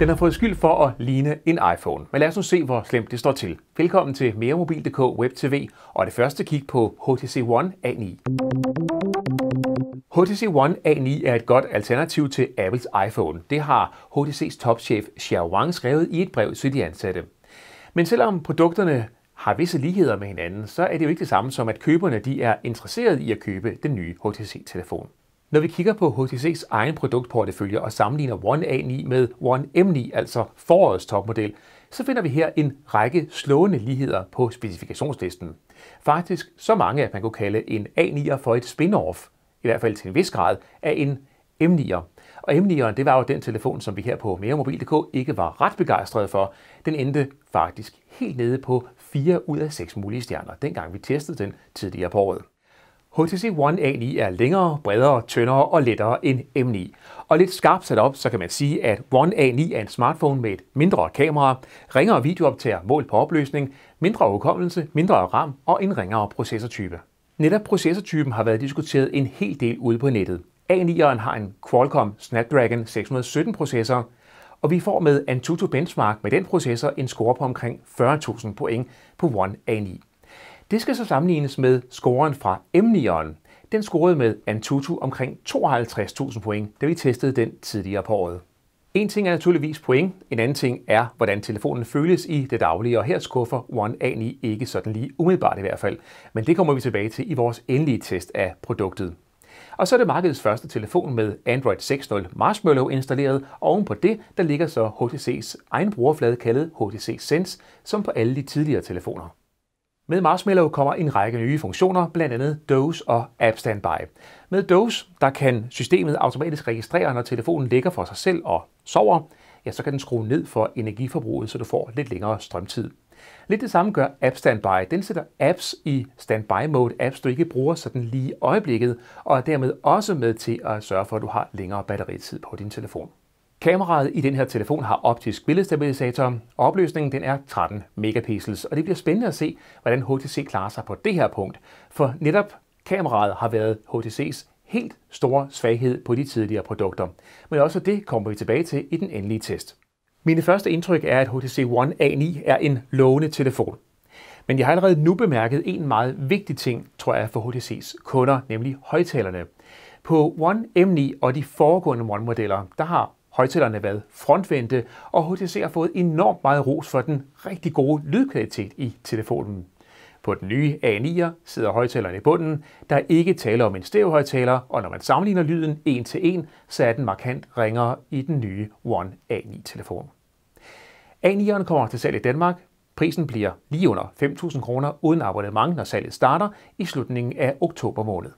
Den har fået skyld for at ligne en iPhone, men lad os nu se, hvor slemt det står til. Velkommen til meremobil.dk Web TV og det første kig på HTC One A9. HTC One A9 er et godt alternativ til Apples iPhone. Det har HTC's topchef Xiao Wang skrevet i et brev til de ansatte. Men selvom produkterne har visse ligheder med hinanden, så er det jo ikke det samme som, at køberne de er interesseret i at købe den nye HTC-telefon. Når vi kigger på HTC's egen produktportefølje og sammenligner One A9 med One M9, altså forårets topmodel, så finder vi her en række slående ligheder på specifikationslisten. Faktisk så mange, at man kunne kalde en A9'er for et spin-off, i hvert fald til en vis grad, af en M9'er. Og M9'eren, det var jo den telefon, som vi her på meremobil.dk ikke var ret begejstrede for. Den endte faktisk helt nede på 4 ud af 6 mulige stjerner, dengang vi testede den tidligere på året. HTC One A9 er længere, bredere, tyndere og lettere end M9. Og lidt skarpt sat op, så kan man sige, at One A9 er en smartphone med et mindre kamera, ringere videooptager målt på opløsning, mindre hukommelse, mindre RAM og en ringere processortype. Netop processortypen har været diskuteret en hel del ude på nettet. A9'eren har en Qualcomm Snapdragon 617 processor, og vi får med Antutu Benchmark med den processor en score på omkring 40.000 point på One A9. Det skal så sammenlignes med scoren fra m Den scorede med Antutu omkring 52.000 point, da vi testede den tidligere på året. En ting er naturligvis point, en anden ting er, hvordan telefonen føles i det daglige, og her skuffer One A9 ikke sådan lige umiddelbart i hvert fald. Men det kommer vi tilbage til i vores endelige test af produktet. Og så er det markedets første telefon med Android 6.0 Marshmallow installeret, og ovenpå det, der ligger så HTC's egen brugerflade kaldet HTC Sense, som på alle de tidligere telefoner. Med Marshmallow kommer en række nye funktioner, blandt andet Dose og App Standby. Med Dose, der kan systemet automatisk registrere, når telefonen ligger for sig selv og sover, ja, så kan den skrue ned for energiforbruget, så du får lidt længere strømtid. Lidt det samme gør App Standby. Den sætter apps i standby mode, apps du ikke bruger sådan lige i øjeblikket, og er dermed også med til at sørge for, at du har længere batteritid på din telefon. Kameraet i den her telefon har optisk billedstabilisator. Opløsningen den er 13 megapixels, og det bliver spændende at se, hvordan HTC klarer sig på det her punkt. For netop kameraet har været HTC's helt store svaghed på de tidligere produkter. Men også det kommer vi tilbage til i den endelige test. Mine første indtryk er, at HTC One A9 er en lovende telefon. Men jeg har allerede nu bemærket en meget vigtig ting, tror jeg, for HTC's kunder, nemlig højtalerne. På One M9 og de foregående One-modeller, der har højtalerne været frontvendte, og HTC har fået enormt meget ros for den rigtig gode lydkvalitet i telefonen. På den nye A9'er sidder højtalerne i bunden. Der er ikke tale om en stævhøjtaler, og når man sammenligner lyden en til en, så er den markant ringere i den nye One A9-telefon. A9'eren kommer til salg i Danmark. Prisen bliver lige under 5.000 kroner uden abonnement, når salget starter i slutningen af oktober måned.